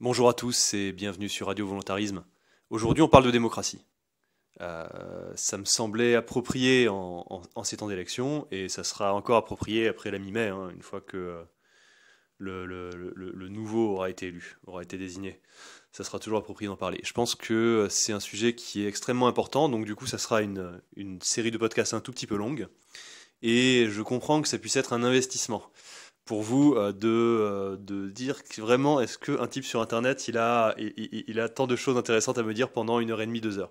Bonjour à tous et bienvenue sur Radio Volontarisme. Aujourd'hui, on parle de démocratie. Euh, ça me semblait approprié en, ces temps d'élection et ça sera encore approprié après la mi-mai, hein, une fois que euh, le, nouveau aura été élu, aura été désigné. Ça sera toujours approprié d'en parler. Je pense que c'est un sujet qui est extrêmement important, donc du coup, ça sera une série de podcasts un tout petit peu longue. Et je comprends que ça puisse être un investissement pour vous euh, de, euh, de dire vraiment est-ce qu'un type sur Internet, il a, il, a tant de choses intéressantes à me dire pendant une heure et demie, deux heures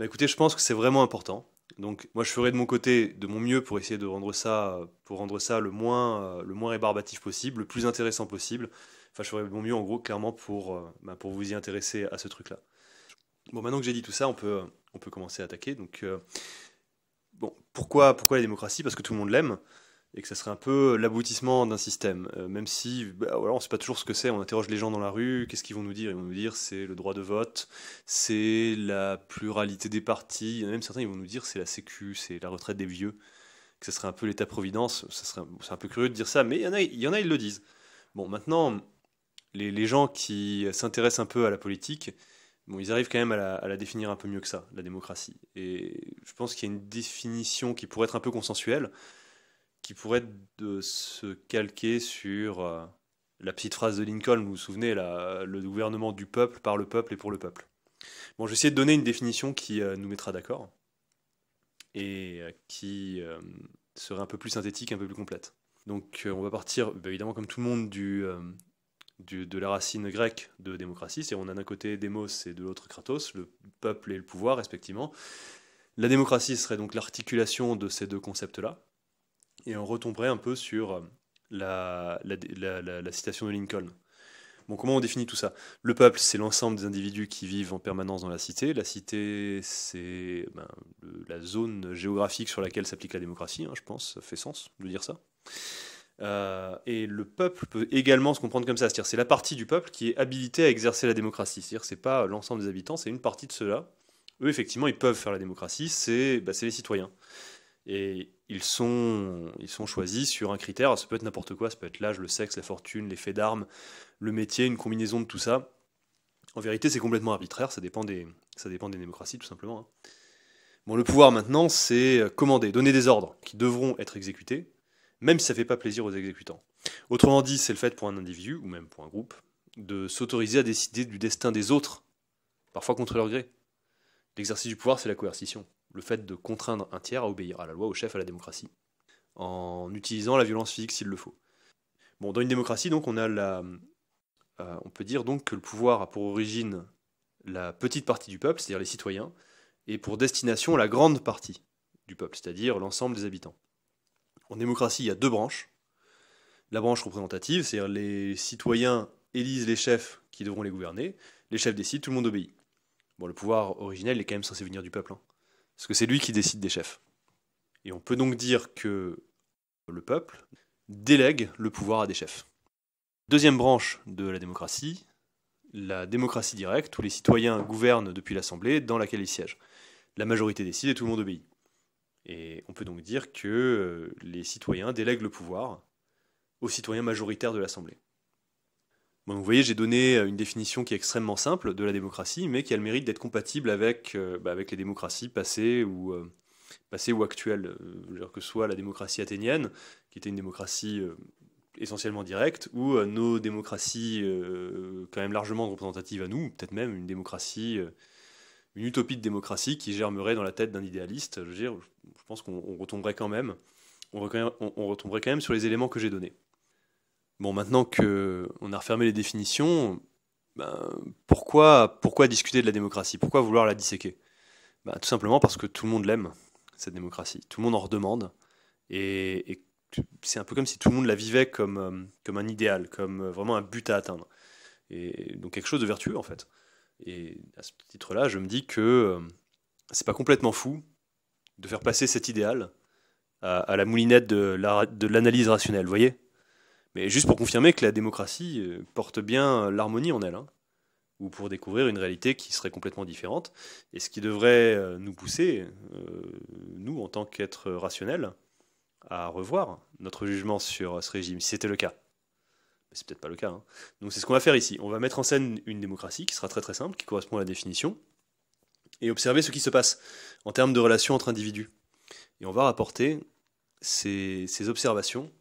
bah, Écoutez, je pense que c'est vraiment important. Donc moi, je ferai de mon côté de mon mieux pour essayer de rendre ça, pour rendre ça le, moins, euh, le moins rébarbatif possible, le plus intéressant possible. Enfin, je ferai de mon mieux, en gros, clairement, pour, bah, pour vous y intéresser à ce truc-là. Bon, maintenant que j'ai dit tout ça, on peut, on peut commencer à attaquer. Donc, bon, pourquoi, pourquoi la démocratie Parce que tout le monde l'aime et que ça serait un peu l'aboutissement d'un système. Euh, même si, bah, voilà, on ne sait pas toujours ce que c'est, on interroge les gens dans la rue, qu'est-ce qu'ils vont nous dire Ils vont nous dire c'est le droit de vote, c'est la pluralité des partis, il y en a même certains ils vont nous dire c'est la sécu, c'est la retraite des vieux, que ça serait un peu l'état-providence, ça c'est un peu curieux de dire ça, mais il y en a, il y en a ils le disent. Bon, maintenant, les, gens qui s'intéressent un peu à la politique, bon, ils arrivent quand même à la, à la définir un peu mieux que ça, la démocratie. Et je pense qu'il y a une définition qui pourrait être un peu consensuelle, qui pourrait de se calquer sur euh, la petite phrase de Lincoln, vous vous souvenez, euh, le gouvernement du peuple, par le peuple et pour le peuple. Bon, je vais essayer de donner une définition qui euh, nous mettra d'accord et qui serait un peu plus synthétique, un peu plus complète. Donc on va partir, bah, évidemment, comme tout le monde, du, du, de la racine grecque de démocratie. C'est on a d'un côté Demos et de l'autre kratos, le peuple et le pouvoir, respectivement. La démocratie serait donc l'articulation de ces deux concepts-là et on retomberait un peu sur euh, la, citation de Lincoln. Bon, comment on définit tout ça Le peuple, c'est l'ensemble des individus qui vivent en permanence dans la cité. La cité, c'est ben, la zone géographique sur laquelle s'applique la démocratie, hein, je pense. Ça fait sens de dire ça. Euh, et le peuple peut également se comprendre comme ça. C'est-à-dire, c'est la partie du peuple qui est habilitée à exercer la démocratie. C'est-à-dire, c'est pas l'ensemble des habitants, c'est une partie de ceux-là. Eux, effectivement, ils peuvent faire la démocratie. C'est ben, les citoyens. Et ils sont, ils sont choisis sur un critère, ça peut être n'importe quoi, ça peut être l'âge, le sexe, la fortune, l'effet faits d'armes, le métier, une combinaison de tout ça. En vérité, c'est complètement arbitraire, ça dépend des, ça dépend des démocraties tout simplement. Hein. Bon, le pouvoir maintenant, c'est euh, commander, donner des ordres qui devront être exécutés, même si ça ne fait pas plaisir aux exécutants. Autrement dit, c'est le fait pour un individu, ou même pour un groupe, de s'autoriser à décider du destin des autres, parfois contre leur gré. L'exercice du pouvoir, c'est la coercition le fait de contraindre un tiers à obéir à la loi, au chef, à la démocratie, en utilisant la violence physique s'il le faut. Bon, dans une démocratie, donc, on a la, euh, on peut dire donc que le pouvoir a pour origine la petite partie du peuple, c'est-à-dire les citoyens, et pour destination la grande partie du peuple, c'est-à-dire l'ensemble des habitants. En démocratie, il y a deux branches. La branche représentative, c'est-à-dire les citoyens élisent les chefs qui devront les gouverner, les chefs décident, tout le monde obéit. Bon, le pouvoir originel est quand même censé venir du peuple. Hein parce que c'est lui qui décide des chefs. Et on peut donc dire que le peuple délègue le pouvoir à des chefs. Deuxième branche de la démocratie, la démocratie directe, où les citoyens gouvernent depuis l'Assemblée dans laquelle ils siègent. La majorité décide et tout le monde obéit. Et on peut donc dire que euh, les citoyens délèguent le pouvoir aux citoyens majoritaires de l'Assemblée vous voyez, j'ai donné euh, une définition qui est extrêmement simple de la démocratie, mais qui a le mérite d'être compatible avec, euh, bah, les démocraties passées ou, euh, actuelles. que ce soit la démocratie athénienne, qui était une démocratie essentiellement directe, ou nos démocraties quand même largement représentatives à nous, peut-être même une démocratie, une utopie de démocratie qui germerait dans la tête d'un idéaliste. Je, veux dire, je pense qu'on retomberait quand même. on retomberait quand même sur les éléments que j'ai donnés. Bon, maintenant que on a refermé les définitions, ben, pourquoi, pourquoi discuter de la démocratie Pourquoi vouloir la disséquer ben, Tout simplement parce que tout le monde l'aime, cette démocratie. Tout le monde en redemande. Et, et c'est un peu comme si tout le monde la vivait comme, euh, comme un idéal, comme euh, vraiment un but à atteindre. Et donc quelque chose de vertueux, en fait. Et à ce titre-là, je me dis que euh, c'est pas complètement fou de faire passer cet idéal à, la moulinette de l'analyse rationnelle, vous voyez mais juste pour confirmer que la démocratie euh, porte bien l'harmonie en elle, hein. ou pour découvrir une réalité qui serait complètement différente, et ce qui devrait euh, nous pousser, euh, nous, en tant qu'êtres rationnels, à revoir notre jugement sur ce régime, si c'était le cas. Mais c'est peut-être pas le cas. Hein. Donc c'est ce qu'on va faire ici. On va mettre en scène une démocratie qui sera très très simple, qui correspond à la définition, et observer ce qui se passe en termes de relations entre individus. Et on va rapporter ces, ces observations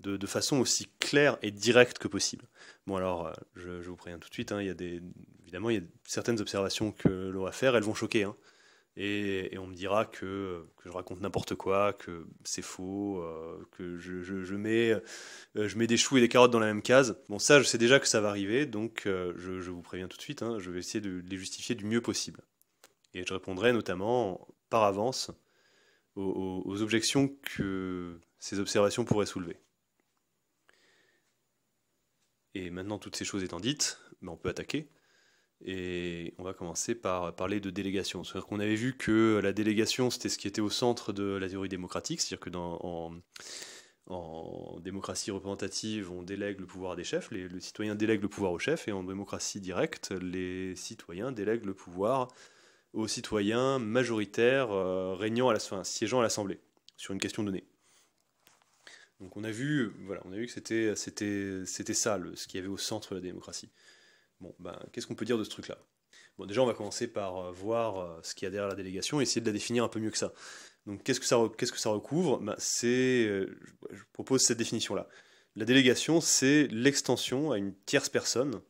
de, façon aussi claire et directe que possible. Bon alors, euh, je, vous préviens tout de suite, hein, il y a des, évidemment, il y a certaines observations que l'on va faire, elles vont choquer. Hein. et, on me dira que, je raconte n'importe quoi, que c'est faux, euh, que je, mets, euh, je mets des choux et des carottes dans la même case. Bon ça, je sais déjà que ça va arriver, donc je, vous préviens tout de suite, hein, je vais essayer de les justifier du mieux possible. Et je répondrai notamment par avance aux objections que ces observations pourraient soulever. Et maintenant, toutes ces choses étant dites, ben, on peut attaquer. Et on va commencer par parler de délégation. C'est-à-dire qu'on avait vu que la délégation, c'était ce qui était au centre de la théorie démocratique, c'est-à-dire que dans, en, démocratie représentative, on délègue le pouvoir des chefs, les, le citoyen délègue le pouvoir aux chefs, et en démocratie directe, les citoyens délèguent le pouvoir aux citoyens majoritaires euh, régnant à la, siégeant à l'Assemblée sur une question donnée. Donc on a vu, voilà, on a vu que c'était, c'était, c'était ça, le, ce qu'il y avait au centre de la démocratie. Bon, ben, qu'est-ce qu'on peut dire de ce truc-là Bon, déjà, on va commencer par euh, voir euh, ce qu'il y a derrière la délégation et essayer de la définir un peu mieux que ça. Donc, qu'est-ce que ça, qu'est-ce que ça recouvre ben, c'est, euh, Je propose cette définition-là. La délégation, c'est l'extension à une tierce personne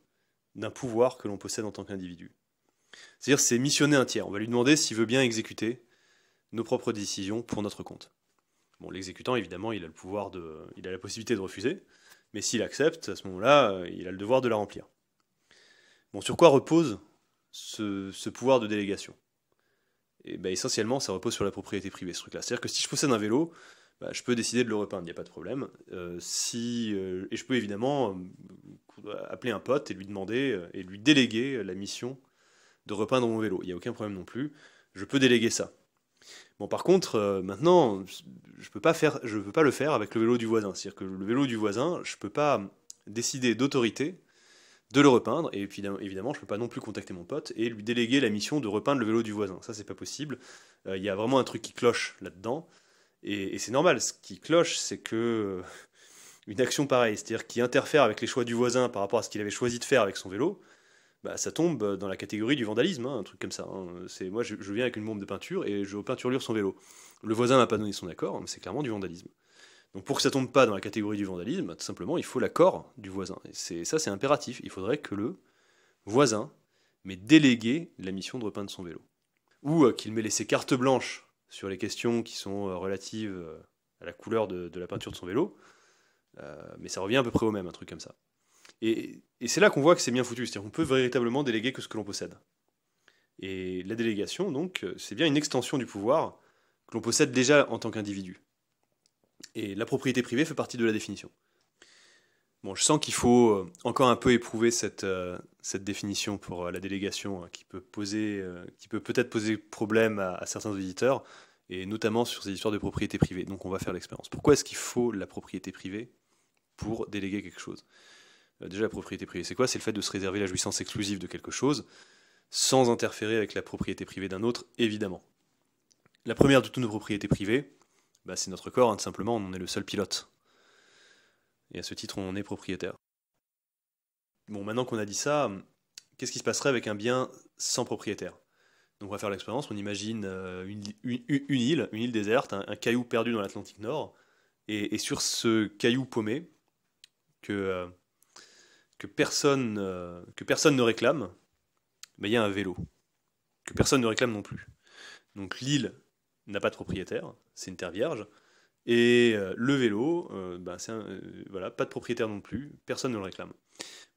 d'un pouvoir que l'on possède en tant qu'individu. C'est-à-dire, c'est missionner un tiers. On va lui demander s'il veut bien exécuter nos propres décisions pour notre compte. Bon, l'exécutant, évidemment, il a le pouvoir de, il a la possibilité de refuser, mais s'il accepte, à ce moment-là, euh, il a le devoir de la remplir. Bon, sur quoi repose ce, pouvoir de délégation Et eh ben, essentiellement, ça repose sur la propriété privée, ce truc-là. C'est-à-dire que si je possède un vélo, bah, je peux décider de le repeindre, il n'y a pas de problème. Euh, si, euh, et je peux évidemment appeler un pote et lui demander et lui déléguer la mission de repeindre mon vélo. Il n'y a aucun problème non plus. Je peux déléguer ça. Bon, par contre, euh, maintenant, je peux peux pas le faire avec le vélo du voisin. C'est-à-dire que le vélo du voisin, je ne peux pas décider d'autorité de le repeindre. Et évidemment, je ne peux pas non plus contacter mon pote et lui déléguer la mission de repeindre le vélo du voisin. Ça, c'est pas possible. Euh, il y a vraiment un truc qui cloche là-dedans. Et, c'est normal. Ce qui cloche, c'est que euh, une action pareille, c'est-à-dire qui interfère avec les choix du voisin par rapport à ce qu'il avait choisi de faire avec son vélo, bah, ça tombe dans la catégorie du vandalisme, hein, un truc comme ça. Hein. C'est moi, je, viens avec une bombe de peinture et je peinturlure son vélo. Le voisin m'a pas donné son accord, mais c'est clairement du vandalisme. Donc pour que ça tombe pas dans la catégorie du vandalisme, tout simplement, il faut l'accord du voisin. Et c'est ça, c'est impératif. Il faudrait que le voisin m'ait délégué la mission de repeindre son vélo, ou euh, qu'il m'ait laissé carte blanche sur les questions qui sont euh, relatives euh, à la couleur de, la peinture de son vélo. mais ça revient à peu près au même, un truc comme ça. Et, c'est là qu'on voit que c'est bien foutu, c'est-à-dire qu'on peut véritablement déléguer que ce que l'on possède. Et la délégation, donc, c'est bien une extension du pouvoir que l'on possède déjà en tant qu'individu. Et la propriété privée fait partie de la définition. Bon, je sens qu'il faut euh, encore un peu éprouver cette, euh, définition pour euh, la délégation hein, qui peut poser, qui peut peut-être poser problème à, à, certains auditeurs, et notamment sur ces histoires de propriété privée. Donc, on va faire l'expérience. Pourquoi est-ce qu'il faut la propriété privée pour déléguer quelque chose euh, déjà, la propriété privée, c'est quoi C'est le fait de se réserver la jouissance exclusive de quelque chose, sans interférer avec la propriété privée d'un autre, évidemment. La première de toutes nos propriétés privées, bah, c'est notre corps, hein, tout simplement, on en est le seul pilote. Et à ce titre, on est propriétaire. Bon, maintenant qu'on a dit ça, qu'est-ce qui se passerait avec un bien sans propriétaire donc on va faire l'expérience, on imagine euh, une, île, une île déserte, hein, un, caillou perdu dans l'Atlantique Nord, et, sur ce caillou paumé, que, euh, que personne, euh, que personne ne réclame, il y a un vélo, que personne ne réclame non plus. Donc l'île n'a pas de propriétaire, c'est une terre vierge, et euh, le vélo, euh, ben, voilà, pas de propriétaire non plus, personne ne le réclame.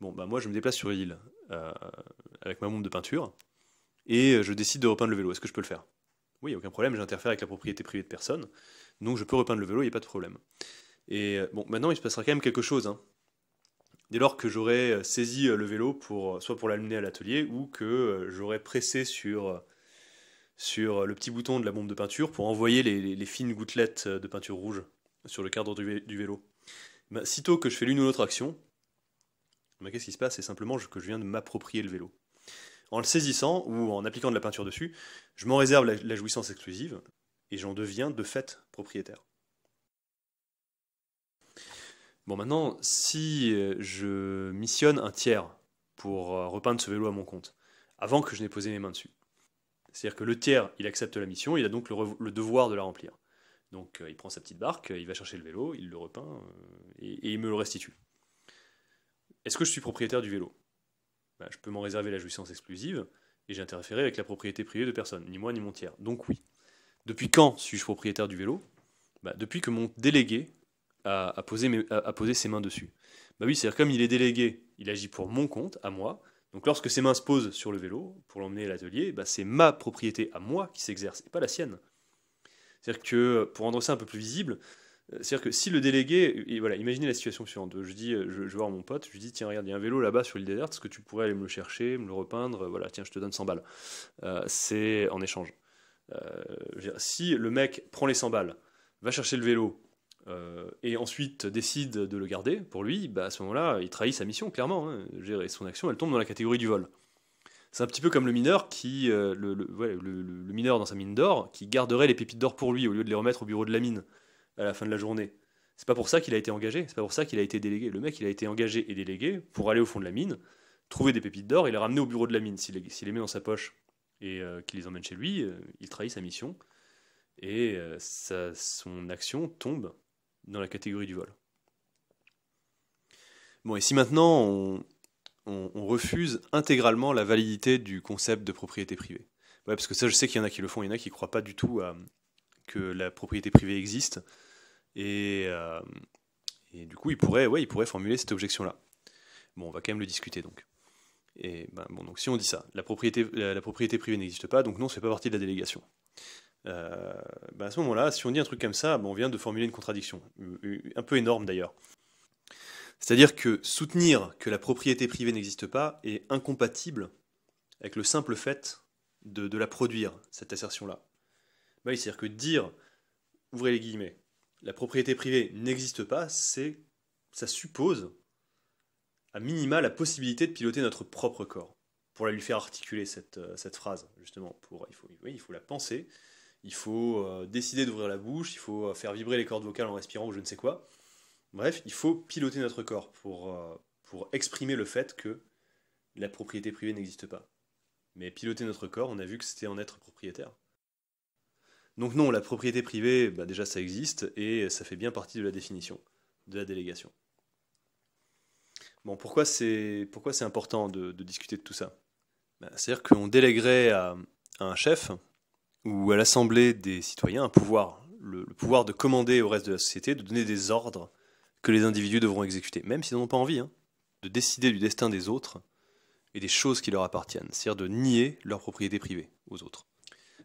Bon, ben, moi je me déplace sur l'île avec ma bombe de peinture, et je décide de repeindre le vélo, est-ce que je peux le faire Oui, a il aucun problème, j'interfère avec la propriété privée de personne, donc je peux repeindre le vélo, il n'y a pas de problème. Et bon, maintenant il se passera quand même quelque chose, hein dès lors que j'aurais euh, saisi euh, le vélo pour euh, soit pour l'amener à l'atelier ou que j'aurais pressé sur, sur le petit bouton de la bombe de peinture pour envoyer les, fines gouttelettes de peinture rouge sur le cadre du, vélo. Bah, sitôt que je fais l'une ou l'autre action, bah, qu'est-ce qui se passe C'est simplement que je viens de m'approprier le vélo. En le saisissant ou en appliquant de la peinture dessus, je m'en réserve la jouissance exclusive et j'en deviens de fait propriétaire. Bon, maintenant, si euh, je missionne un tiers pour euh, repeindre ce vélo à mon compte, avant que je n'ai posé mes mains dessus, c'est-à-dire que le tiers, il accepte la mission, il a donc le, devoir de la remplir. Donc euh, il prend sa petite barque, il va chercher le vélo, il le repeint et, il me le restitue. Est-ce que je suis propriétaire du vélo bah, Je peux m'en réserver la jouissance exclusive et j'ai interféré avec la propriété privée de personne, ni moi ni mon tiers. Donc oui. Depuis quand suis-je propriétaire du vélo bah, Depuis que mon délégué à, poser ses mains dessus. Bah oui, c'est-à-dire comme il est délégué, il agit pour mon compte, à moi. Donc lorsque ses mains se posent sur le vélo pour l'emmener à l'atelier, bah c'est ma propriété à moi qui s'exerce, et pas la sienne. C'est-à-dire que, pour rendre ça un peu plus visible, euh, c'est-à-dire que si le délégué, et voilà, imaginez la situation suivante. Je dis, euh, je, vais voir mon pote, je lui dis, tiens, regarde, il y a un vélo là-bas sur l'île déserte, est-ce que tu pourrais aller me le chercher, me le repeindre Voilà, tiens, je te donne 100 balles. Euh, c'est en échange. si le mec prend les 100 balles, va chercher le vélo, euh, et ensuite décide de le garder pour lui, bah, à ce moment-là, il trahit sa mission, clairement. Hein. Son action, elle tombe dans la catégorie du vol. C'est un petit peu comme le mineur qui, euh, le, mineur dans sa mine d'or, qui garderait les pépites d'or pour lui au lieu de les remettre au bureau de la mine à la fin de la journée. C'est pas pour ça qu'il a été engagé, c'est pas pour ça qu'il a été délégué. Le mec, il a été engagé et délégué pour aller au fond de la mine, trouver des pépites d'or et les ramener au bureau de la mine. S'il les, met dans sa poche et euh, qu'il les emmène chez lui, il trahit sa mission et son action tombe dans la catégorie du vol. Bon, et si maintenant on, refuse intégralement la validité du concept de propriété privée parce que ça, je sais qu'il y en a qui le font, il y en a qui ne croient pas du tout que la propriété privée existe. Euh, et, du coup, ils pourraient, ouais, ils pourraient formuler cette objection-là. Bon, on va quand même le discuter donc. Et ben, bon, donc si on dit ça, la propriété, la, propriété privée n'existe pas, donc non, ce ne pas partie de la délégation. Euh, bah, à ce moment-là, si on dit un truc comme ça, bah, on vient de formuler une contradiction, euh, un peu énorme d'ailleurs. C'est-à-dire que soutenir que la propriété privée n'existe pas est incompatible avec le simple fait de, la produire, cette assertion-là. Bah c'est-à-dire que dire, ouvrez les guillemets, la propriété privée n'existe pas, c'est, ça suppose, à minima, la possibilité de piloter notre propre corps. Pour la lui faire articuler cette, euh, phrase, justement, pour, il faut la penser, il faut euh, décider d'ouvrir la bouche, il faut euh, faire vibrer les cordes vocales en respirant ou je ne sais quoi. Bref, il faut piloter notre corps euh, pour, exprimer le fait que la propriété privée n'existe pas. Mais piloter notre corps, on a vu que c'était en être propriétaire. Donc non, la propriété privée, bah, déjà ça existe et ça fait bien partie de la définition de la délégation. Bon, pourquoi c'est pourquoi c'est important de, discuter de tout ça bah, C'est-à-dire qu'on délèguerait à un chef, ou à l'assemblée des citoyens un pouvoir, le, pouvoir de commander au reste de la société, de donner des ordres que les individus devront exécuter, même s'ils n'ont pas envie, hein, de décider du destin des autres et des choses qui leur appartiennent, c'est-à-dire de nier leur propriété privée aux autres.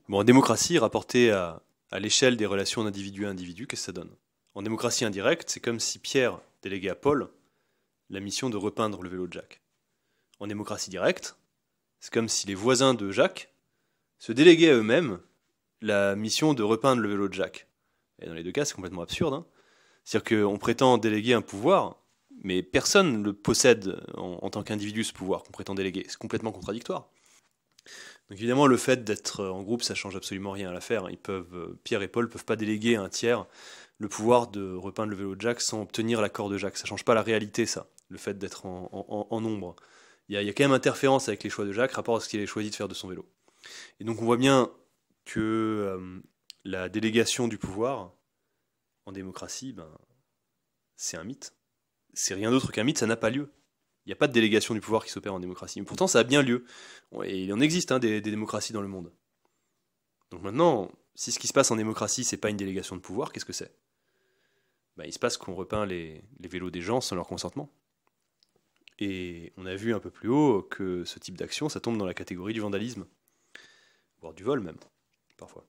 Bon, en démocratie, rapportée à, l'échelle des relations d'individu à individu, qu'est-ce que ça donne En démocratie indirecte, c'est comme si Pierre déléguait à Paul la mission de repeindre le vélo de Jacques. En démocratie directe, c'est comme si les voisins de Jacques se déléguer à eux-mêmes la mission de repeindre le vélo de Jacques. Et dans les deux cas, c'est complètement absurde. Hein. C'est-à-dire qu'on prétend déléguer un pouvoir, mais personne ne le possède en, tant qu'individu, ce pouvoir qu'on prétend déléguer. C'est complètement contradictoire. Donc évidemment, le fait d'être en groupe, ça change absolument rien à l'affaire. Ils euh, Pierre et Paul ne peuvent pas déléguer à un tiers le pouvoir de repeindre le vélo de Jacques sans obtenir l'accord de Jacques. Ça ne change pas la réalité, ça, le fait d'être en, nombre. Il y, a quand même interférence avec les choix de Jacques, rapport à ce qu'il a choisi de faire de son vélo. Et donc on voit bien que euh, la délégation du pouvoir en démocratie, ben, c'est un mythe. C'est rien d'autre qu'un mythe, ça n'a pas lieu. Il n'y a pas de délégation du pouvoir qui s'opère en démocratie. pourtant, ça a bien lieu. Et il en existe hein, des, démocraties dans le monde. Donc maintenant, si ce qui se passe en démocratie, c'est pas une délégation de pouvoir, qu'est-ce que c'est ben, Il se passe qu'on repeint les vélos des gens sans leur consentement. Et on a vu un peu plus haut que ce type d'action, ça tombe dans la catégorie du vandalisme du vol même, parfois.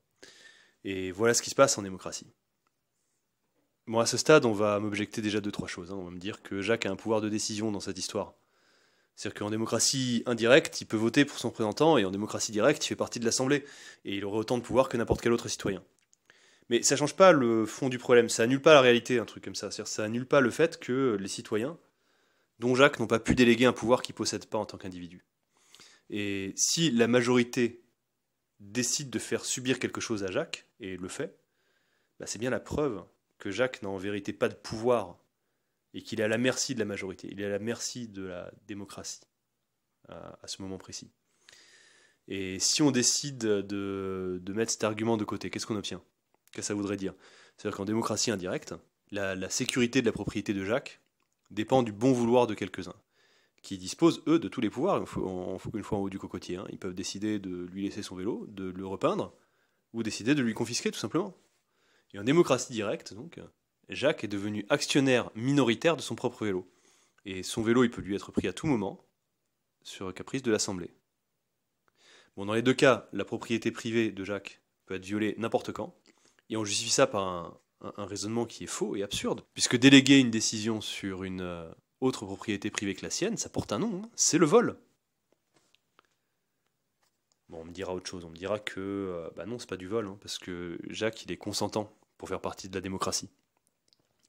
Et voilà ce qui se passe en démocratie. Bon, à ce stade, on va m'objecter déjà deux, trois choses. Hein. On va me dire que Jacques a un pouvoir de décision dans cette histoire. C'est-à-dire qu'en démocratie indirecte, il peut voter pour son présentant et en démocratie directe, il fait partie de l'Assemblée, et il aurait autant de pouvoir que n'importe quel autre citoyen. Mais ça change pas le fond du problème, ça annule pas la réalité, un truc comme ça. cest ça annule pas le fait que les citoyens, dont Jacques, n'ont pas pu déléguer un pouvoir qu'ils possèdent pas en tant qu'individu. Et si la majorité décide de faire subir quelque chose à Jacques, et le fait, bah, c'est bien la preuve que Jacques n'a en vérité pas de pouvoir et qu'il est à la merci de la majorité, il est à la merci de la démocratie à, ce moment précis. Et si on décide de, mettre cet argument de côté, qu'est-ce qu'on obtient Qu'est-ce que ça voudrait dire C'est-à-dire qu'en démocratie indirecte, la sécurité de la propriété de Jacques dépend du bon vouloir de quelques-uns qui disposent, eux, de tous les pouvoirs, une fois en haut du cocotier. Hein, ils peuvent décider de lui laisser son vélo, de le repeindre, ou décider de lui confisquer, tout simplement. Et en démocratie directe, donc, Jacques est devenu actionnaire minoritaire de son propre vélo. Et son vélo, il peut lui être pris à tout moment, sur caprice de l'Assemblée. Bon, dans les deux cas, la propriété privée de Jacques peut être violée n'importe quand, et on justifie ça par un, raisonnement qui est faux et absurde, puisque déléguer une décision sur une, euh, autre propriété privée que la sienne, ça porte un nom, hein. c'est le vol. Bon, on me dira autre chose, on me dira que euh, bah non, c'est pas du vol, hein, parce que Jacques, il est consentant pour faire partie de la démocratie.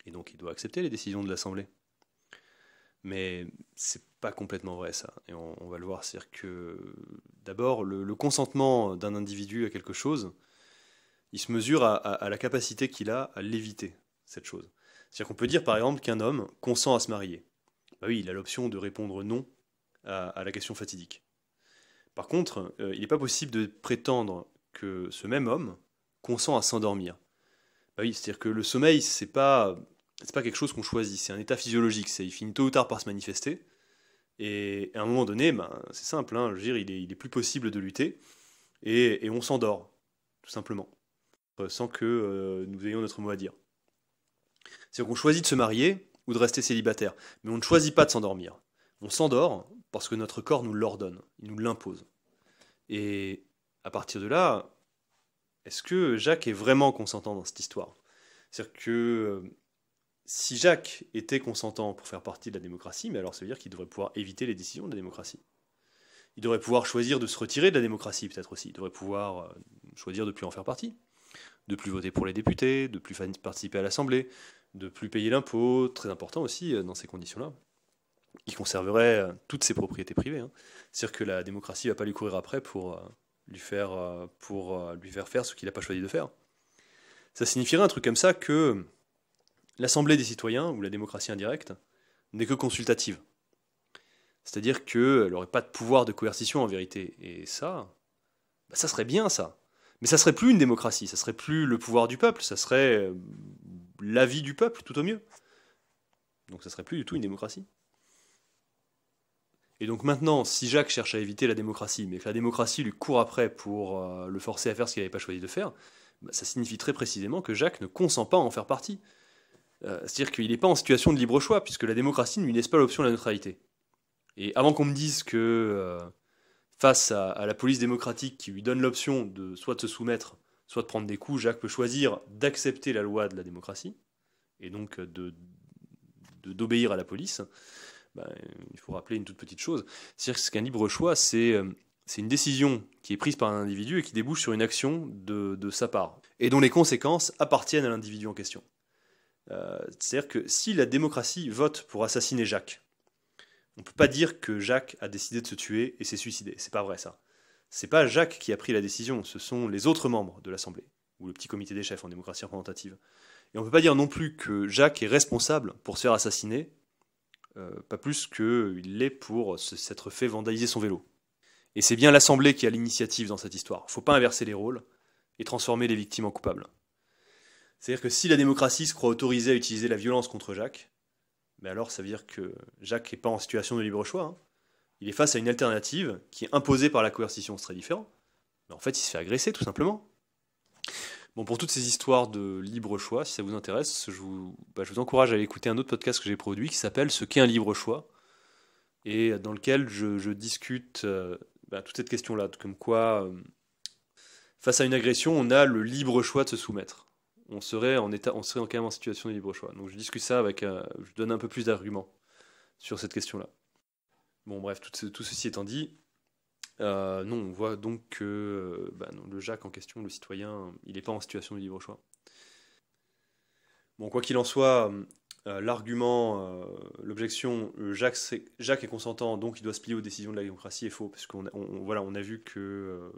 Et donc il doit accepter les décisions de l'Assemblée. Mais c'est pas complètement vrai ça, et on, va le voir. C'est-à-dire que d'abord, le, consentement d'un individu à quelque chose, il se mesure à la capacité qu'il a à l'éviter, cette chose. C'est-à-dire qu'on peut dire par exemple qu'un homme consent à se marier. Bah oui, il a l'option de répondre non à, la question fatidique. Par contre, euh, il n'est pas possible de prétendre que ce même homme consent à s'endormir. Bah c'est-à-dire que le sommeil, c'est pas pas quelque chose qu'on choisit, c'est un état physiologique, il finit tôt ou tard par se manifester. Et à un moment donné, bah, c'est simple, hein, il est, plus possible de lutter et, on s'endort, tout simplement, euh, sans que euh, nous ayons notre mot à dire. C'est-à-dire qu'on choisit de se marier ou de rester célibataire, mais on ne choisit pas de s'endormir. On s'endort parce que notre corps nous l'ordonne, il nous l'impose. Et à partir de là, est-ce que Jacques est vraiment consentant dans cette histoire C'est-à-dire que euh, si Jacques était consentant pour faire partie de la démocratie, mais alors ça veut dire qu'il devrait pouvoir éviter les décisions de la démocratie. Il devrait pouvoir choisir de se retirer de la démocratie, peut-être aussi. Il devrait pouvoir euh, choisir de ne plus en faire partie, de plus voter pour les députés, de plus participer à l'Assemblée, de plus payer l'impôt, très important aussi euh, dans ces conditions-là. Il conserverait euh, toutes ses propriétés privées. Hein. C'est-à-dire que la démocratie ne va pas lui courir après pour, euh, lui, faire, pour lui faire faire ce qu'il n'a pas choisi de faire. Ça signifierait un truc comme ça que l'Assemblée des citoyens, ou la démocratie indirecte, n'est que consultative. C'est-à-dire qu'elle n'aurait pas de pouvoir de coercition en vérité. Et ça, bah, ça serait bien ça. Mais ça serait plus une démocratie, ça serait plus le pouvoir du peuple, ça serait l'avis du peuple, tout au mieux. Donc ça serait plus du tout une démocratie. Et donc maintenant, si Jacques cherche à éviter la démocratie, mais que la démocratie lui court après pour euh, le forcer à faire ce qu'il n'avait pas choisi de faire, bah, ça signifie très précisément que Jacques ne consent pas à en faire partie. Euh, c'est-à-dire qu'il n'est pas en situation de libre choix, puisque la démocratie ne lui laisse pas l'option de la neutralité. Et avant qu'on me dise que, euh, face à, à, la police démocratique qui lui donne l'option de soit de se soumettre, soit de prendre des coups, Jacques peut choisir d'accepter la loi de la démocratie, et donc euh, de, d'obéir à la police. Bah, il faut rappeler une toute petite chose, c'est-à-dire qu'un libre choix, c'est, euh, c'est une décision qui est prise par un individu et qui débouche sur une action de, sa part, et dont les conséquences appartiennent à l'individu en question. Euh, c'est-à-dire que si la démocratie vote pour assassiner Jacques, on ne peut pas dire que Jacques a décidé de se tuer et s'est suicidé. C'est pas vrai ça c'est pas Jacques qui a pris la décision, ce sont les autres membres de l'Assemblée, ou le petit comité des chefs en démocratie représentative. Et on ne peut pas dire non plus que Jacques est responsable pour se faire assassiner, euh, pas plus qu'il l'est pour s'être fait vandaliser son vélo. Et c'est bien l'Assemblée qui a l'initiative dans cette histoire. Faut pas inverser les rôles et transformer les victimes en coupables. C'est-à-dire que si la démocratie se croit autorisée à utiliser la violence contre Jacques, mais alors ça veut dire que Jacques n'est pas en situation de libre choix. Hein il est face à une alternative qui est imposée par la coercition, c'est très différent. Mais en fait, il se fait agresser, tout simplement. Bon, pour toutes ces histoires de libre choix, si ça vous intéresse, je vous, bah, encourage à écouter un autre podcast que j'ai produit qui s'appelle Ce qu'est un libre choix et dans lequel je, discute euh, bah, toute cette question-là, comme quoi, euh, face à une agression, on a le libre choix de se soumettre. On serait en état, on serait quand même en situation de libre choix. Donc je discute ça avec, euh, je donne un peu plus d'arguments sur cette question-là. Bon, bref, tout, ceci étant dit, euh, non, on voit donc que euh, bah, le Jacques en question, le citoyen, il n'est pas en situation de libre choix. Bon, quoi qu'il en soit, euh, l'argument, l'objection, Jacques, est consentant, donc il doit se plier aux décisions de la démocratie est faux, parce qu'on voilà, on a vu que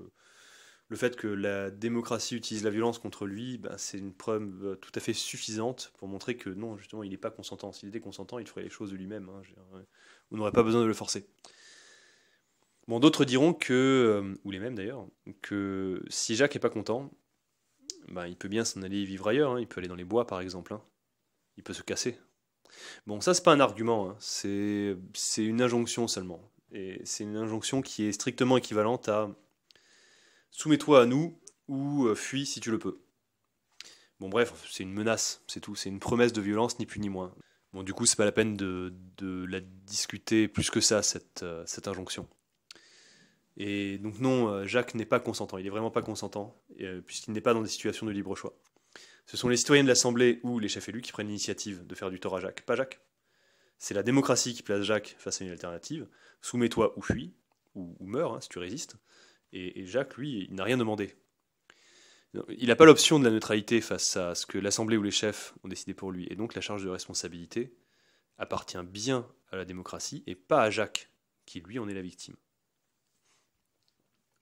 le fait que la démocratie utilise la violence contre lui, bah, c'est une preuve tout à fait suffisante pour montrer que non, justement, il n'est pas consentant. S'il était consentant, il ferait les choses de lui-même. Hein, on n'aurait pas besoin de le forcer. Bon, d'autres diront que, euh, ou les mêmes d'ailleurs, que si Jacques est pas content, bah, il peut bien s'en aller vivre ailleurs, hein. il peut aller dans les bois par exemple, hein. il peut se casser. Bon, ça c'est pas un argument, hein. c'est une injonction seulement. Et c'est une injonction qui est strictement équivalente à soumets-toi à nous ou euh, fuis si tu le peux. Bon bref, c'est une menace, c'est tout, c'est une promesse de violence ni plus ni moins. Bon, du coup, c'est pas la peine de, la discuter plus que ça, cette, euh, cette injonction. Et donc non, euh, Jacques n'est pas consentant, il n'est vraiment pas consentant, euh, puisqu'il n'est pas dans des situations de libre choix. Ce sont les citoyens de l'Assemblée ou les chefs élus qui prennent l'initiative de faire du tort à Jacques, pas Jacques. C'est la démocratie qui place Jacques face à une alternative. Soumets-toi ou fuis, ou, meurs hein, si tu résistes. et Jacques, lui, il n'a rien demandé. Il n'a pas l'option de la neutralité face à ce que l'Assemblée ou les chefs ont décidé pour lui. Et donc la charge de responsabilité appartient bien à la démocratie et pas à Jacques, qui lui en est la victime.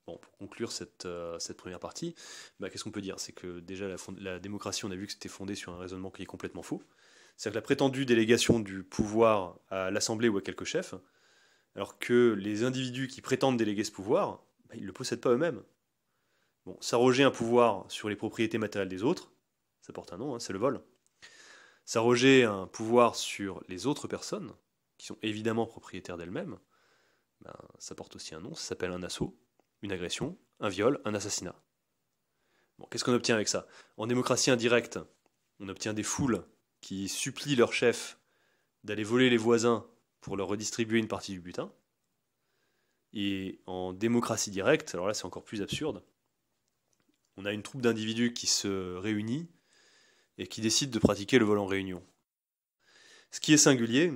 Bon, pour conclure cette, euh, première partie, bah, qu'est-ce qu'on peut dire C'est que déjà la, démocratie, on a vu que c'était fondé sur un raisonnement qui est complètement faux. C'est-à-dire que la prétendue délégation du pouvoir à l'Assemblée ou à quelques chefs, alors que les individus qui prétendent déléguer ce pouvoir, bah, ils ne le possèdent pas eux-mêmes s'arroger un pouvoir sur les propriétés matérielles des autres, ça porte un nom, hein, c'est le vol. S'arroger un pouvoir sur les autres personnes, qui sont évidemment propriétaires d'elles-mêmes, ben, ça porte aussi un nom, ça s'appelle un assaut, une agression, un viol, un assassinat. Bon, Qu'est-ce qu'on obtient avec ça En démocratie indirecte, on obtient des foules qui supplient leur chef d'aller voler les voisins pour leur redistribuer une partie du butin. Et en démocratie directe, alors là c'est encore plus absurde, on a une troupe d'individus qui se réunit et qui décide de pratiquer le vol en réunion. Ce qui est singulier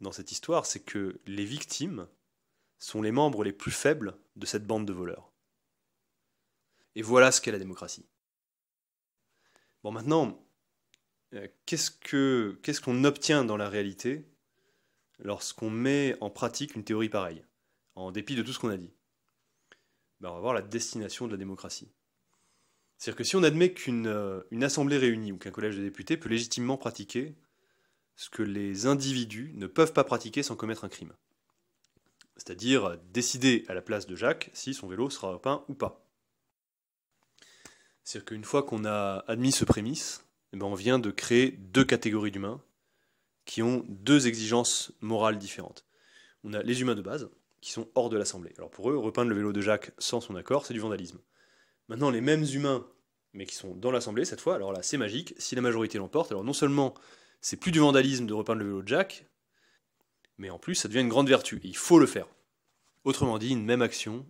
dans cette histoire, c'est que les victimes sont les membres les plus faibles de cette bande de voleurs. Et voilà ce qu'est la démocratie. Bon, maintenant, euh, qu'est-ce qu'on obtient dans la réalité lorsqu'on met en pratique une théorie pareille, en dépit de tout ce qu'on a dit ben, On va voir la destination de la démocratie. C'est-à-dire que si on admet qu'une euh, assemblée réunie ou qu'un collège de députés peut légitimement pratiquer ce que les individus ne peuvent pas pratiquer sans commettre un crime. C'est-à-dire décider à la place de Jacques si son vélo sera repeint ou pas. C'est-à-dire qu'une fois qu'on a admis ce prémisse, eh ben, on vient de créer deux catégories d'humains qui ont deux exigences morales différentes. On a les humains de base, qui sont hors de l'Assemblée. Alors pour eux, repeindre le vélo de Jacques sans son accord, c'est du vandalisme. Maintenant, les mêmes humains, mais qui sont dans l'Assemblée cette fois, alors là, c'est magique. Si la majorité l'emporte, alors non seulement c'est plus du vandalisme de repeindre le vélo de Jack, mais en plus, ça devient une grande vertu, et il faut le faire. Autrement dit, une même action,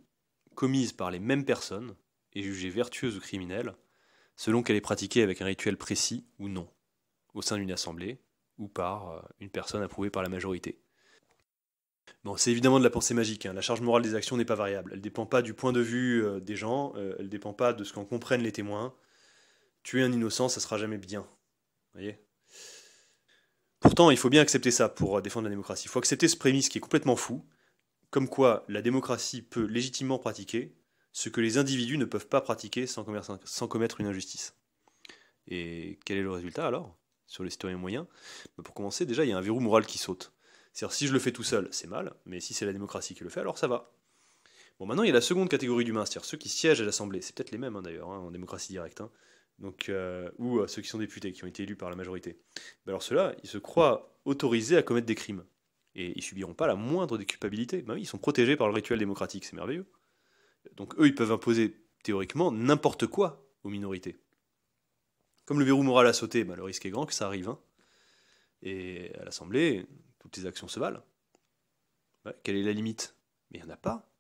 commise par les mêmes personnes, est jugée vertueuse ou criminelle, selon qu'elle est pratiquée avec un rituel précis ou non, au sein d'une assemblée, ou par euh, une personne approuvée par la majorité c'est évidemment de la pensée magique. Hein. La charge morale des actions n'est pas variable. Elle ne dépend pas du point de vue euh, des gens, elle euh, elle dépend pas de ce qu'en comprennent les témoins. Tuer un innocent, ça sera jamais bien. Voyez Pourtant, il faut bien accepter ça pour euh, défendre la démocratie. Il faut accepter ce prémisse qui est complètement fou, comme quoi la démocratie peut légitimement pratiquer ce que les individus ne peuvent pas pratiquer sans commettre, une injustice. Et quel est le résultat alors sur les citoyens moyens Pour commencer, déjà, il y a un verrou moral qui saute. C'est-à-dire, si je le fais tout seul, c'est mal, mais si c'est la démocratie qui le fait, alors ça va. Bon, maintenant, il y a la seconde catégorie d'humains, c'est-à-dire ceux qui siègent à l'Assemblée. C'est peut-être les mêmes, hein, d'ailleurs, hein, en démocratie directe. Hein. Donc, euh, ou euh, ceux qui sont députés, qui ont été élus par la majorité. Ben, alors ceux-là, ils se croient autorisés à commettre des crimes. Et ils subiront pas la moindre des culpabilités. Ben oui, ils sont protégés par le rituel démocratique, c'est merveilleux. Donc eux, ils peuvent imposer, théoriquement, n'importe quoi aux minorités. Comme le verrou moral a sauté, ben, le risque est grand que ça arrive. Et à l'Assemblée, toutes actions se valent. quelle est la limite Mais il n'y en a pas.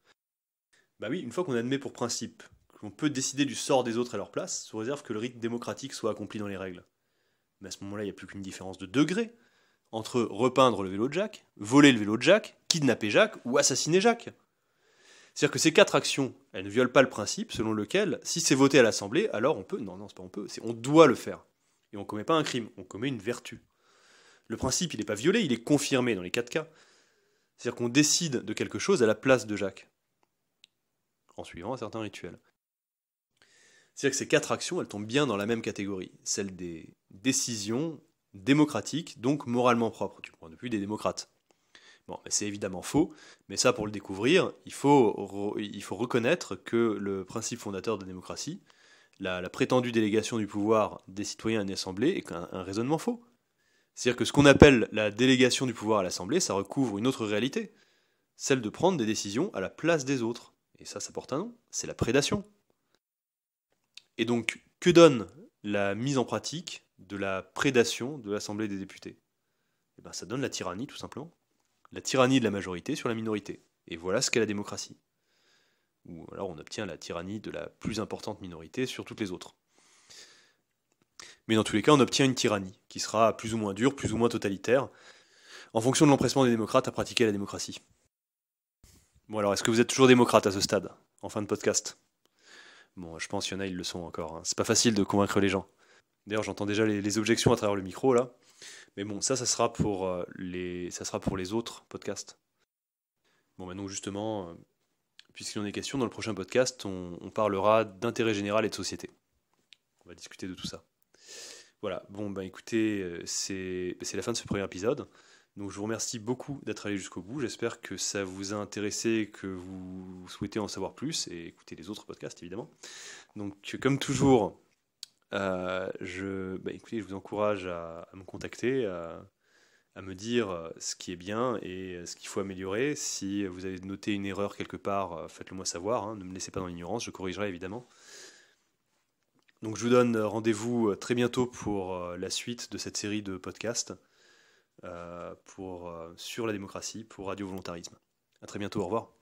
Bah oui, une fois qu'on admet pour principe qu'on peut décider du sort des autres à leur place, sous réserve que le rite démocratique soit accompli dans les règles. Mais à ce moment-là, il n'y a plus qu'une différence de degré entre repeindre le vélo de Jacques, voler le vélo de Jacques, kidnapper Jacques ou assassiner Jacques. C'est-à-dire que ces quatre actions, elles ne violent pas le principe selon lequel, si c'est voté à l'Assemblée, alors on peut, non, non, c'est pas on peut, c'est on doit le faire. Et on commet pas un crime, on commet une vertu. Le principe, il n'est pas violé, il est confirmé dans les quatre cas. C'est-à-dire qu'on décide de quelque chose à la place de Jacques, en suivant un certain rituel. C'est-à-dire que ces quatre actions, elles tombent bien dans la même catégorie, celle des décisions démocratiques, donc moralement propres, du point de vue des démocrates. Bon, c'est évidemment faux, mais ça, pour le découvrir, il faut, reconnaître que le principe fondateur de la démocratie, la, prétendue délégation du pouvoir des citoyens à une assemblée, est un raisonnement faux. C'est-à-dire que ce qu'on appelle la délégation du pouvoir à l'Assemblée, ça recouvre une autre réalité, celle de prendre des décisions à la place des autres. Et ça, ça porte un nom, c'est la prédation. Et donc, que donne la mise en pratique de la prédation de l'Assemblée des députés Eh bien, ça donne la tyrannie, tout simplement. La tyrannie de la majorité sur la minorité. Et voilà ce qu'est la démocratie. Ou alors on obtient la tyrannie de la plus importante minorité sur toutes les autres mais dans tous les cas, on obtient une tyrannie, qui sera plus ou moins dure, plus ou moins totalitaire, en fonction de l'empressement des démocrates à pratiquer la démocratie. Bon alors, est-ce que vous êtes toujours démocrate à ce stade, en fin de podcast Bon, je pense qu'il y en a, ils le sont encore. Hein. C'est pas facile de convaincre les gens. D'ailleurs, j'entends déjà les, objections à travers le micro, là. Mais bon, ça, ça sera pour, euh, les, ça sera pour les autres podcasts. Bon, maintenant, bah, justement, euh, puisqu'il en est question, dans le prochain podcast, on parlera d'intérêt général et de société. On va discuter de tout ça. Voilà, bon, ben écoutez, euh, c'est la fin de ce premier épisode. Donc je vous remercie beaucoup d'être allé jusqu'au bout. J'espère que ça vous a intéressé, que vous souhaitez en savoir plus et écouter les autres podcasts évidemment. Donc comme toujours, euh, je, bah, écoutez, je vous encourage à, me contacter, à, me dire euh, ce qui est bien et ce qu'il faut améliorer. Si vous avez noté une erreur quelque part, faites-le moi savoir. Hein. ne me laissez pas dans l'ignorance, je corrigerai évidemment. Donc je vous donne euh, rendez-vous euh, très bientôt pour euh, la suite de cette série de podcasts pour, sur la démocratie pour Radio Volontarisme. À très bientôt, au revoir.